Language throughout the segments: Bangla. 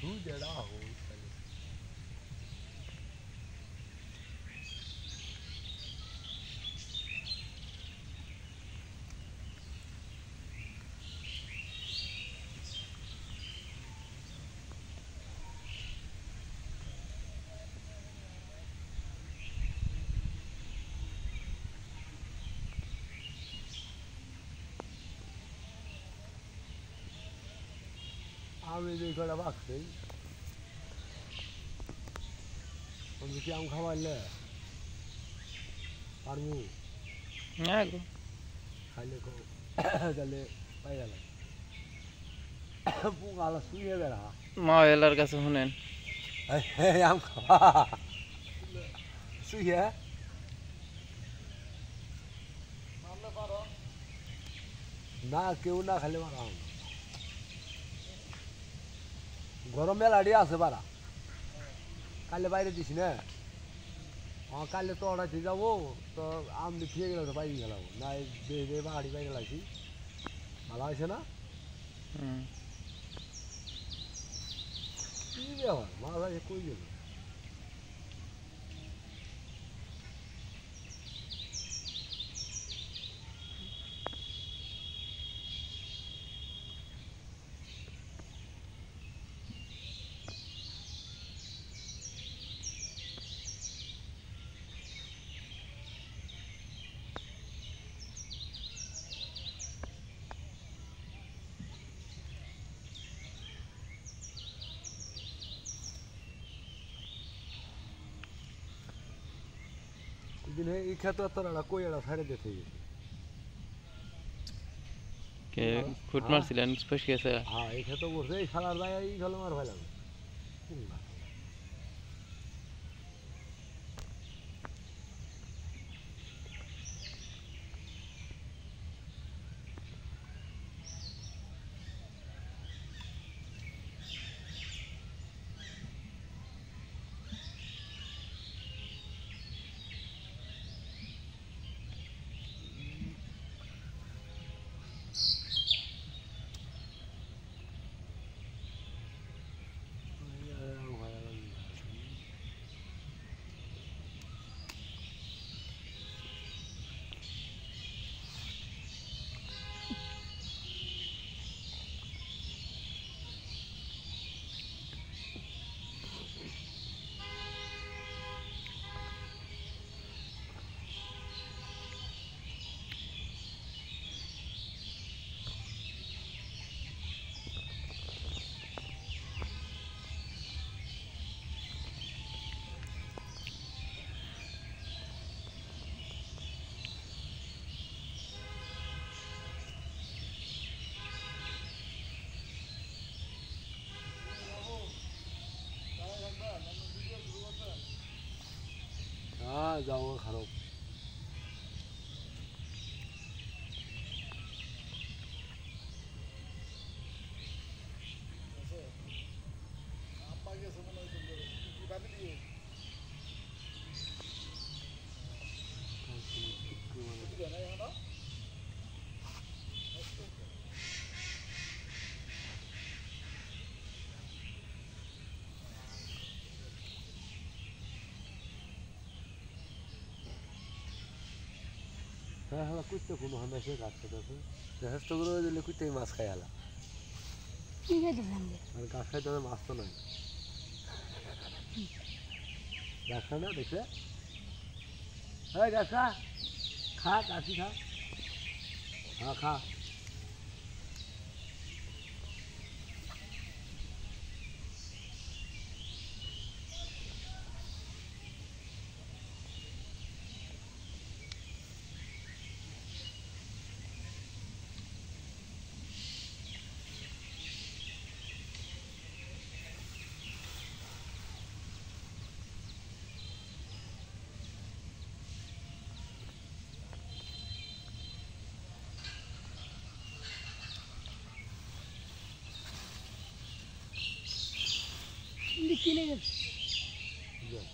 तू जड़ा हो عمري كلها باكسل عمري كلها باكسل عمري كلها باكسل عمري كلها باكسل عمري كلها باكسل عمري كلها باكسل عمري كلها باكسل عمري كلها باكسل عمري كلها باكسل عمري গরম মেলাডি আছে বারা কালে বাইরে দিছি না হ্যাঁ কালে তো অর্ডার যাবো তো আম খেয়ে গেলাম তো বাইরে গেলাম না বেড়ে বাড়ি বাইরে লাগছি ভালো আছে না কি ব্যবহার মাছ আছে কই গেলো দিন হয়ে এই খেতে তোরা কই এরা ফেরে দিতে গেছে কে ফুট মারছিলেন ফসকে গেছে হ্যাঁ এই খেতে বসে এই শালার ভাই এই গলমার মার ভাই লাগবে 我看到。তাই হলো কুত্তে কোনো হান সে গাছটা কাছে যথেষ্ট করে দিলে কুত্তে মাছ খাই হলা কি খাইতে আর গাছ খাইতে মাছ তো নয় গাছ খায় না দেখে হ্যাঁ গাছ খা খা গাছি খা হ্যাঁ খা dikilir. Güzel.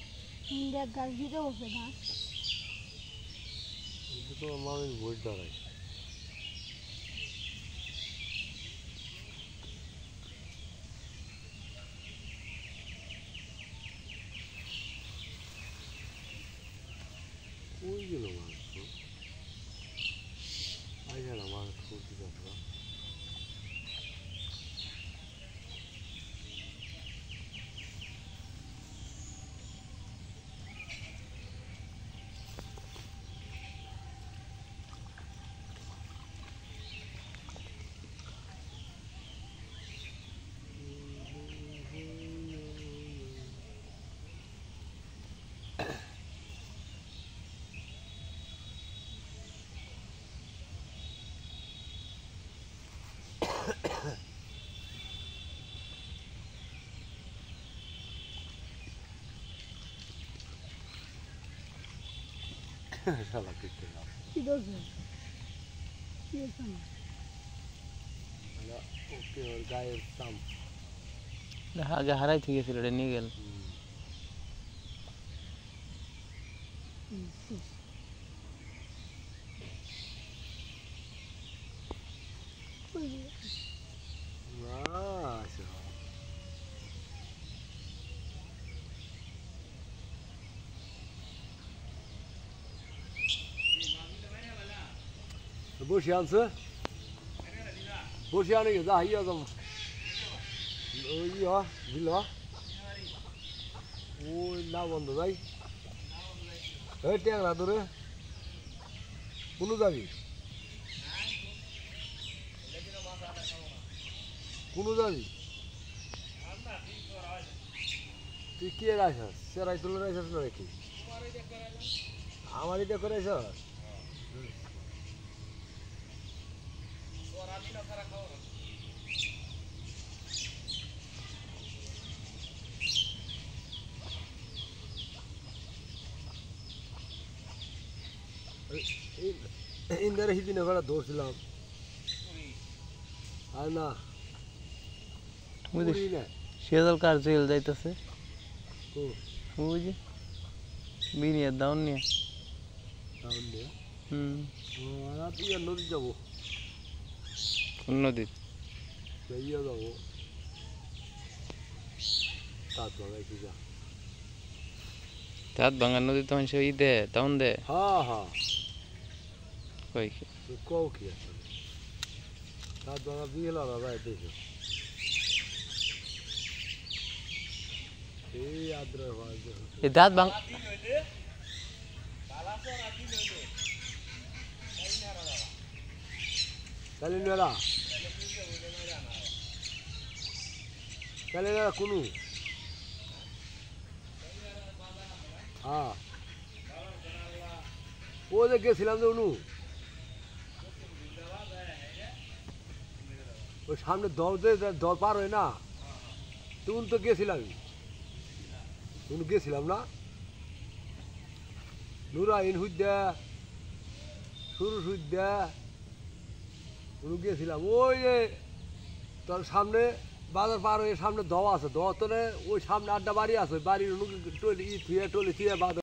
Şimdi gazide olsa da. Bu da Allah'ın boyda arayı. Uygun ama. Salah kita. Tidur sih. Tidur sama. Ala okay और गाय और शाम. ना आगे हराई थी ये सिलड़े निकल. 不想吃，不想那个啥要什么？要你了？我拿碗子来。哎，点了多少？不能咋比？কোনো যাবি তুই কে রাইস সেরাই তুলে রাইস না নাকি আমার এটা করে আমি তো সারা কো এই এই এর বেশি না বড় দোষ দিলাম আর না তুই দেখ শেদল কার জেল দইতসে বুঝ মি নি আ দাউনি আউলে হুম ওরা আর কি নদীর যাব নদীর তাঁত ভাঙা নদী তখন সে ই দে তখন দে কই কও কি তাঁত ভাঙা দিয়ে লালা ভাই দেখো এই দাঁত ভাঙ কালি নেলা কালি নেলা কুনু হ্যাঁ ও গেছিলাম যে উনু ওই সামনে দল যে দল পার হয় না তুন তো গেছিলাম তুন গেছিলাম না নুরা ইন হুইদ্যা সুরু হুইদ্যা গরু গিয়েছিলাম ওই যে তোর সামনে বাজার পার হয়ে সামনে দোয়া আছে দোয়া তোলে ওই সামনে আড্ডা বাড়ি আছে বাড়ির টলি থুয়ে টলি থুয়ে বাজার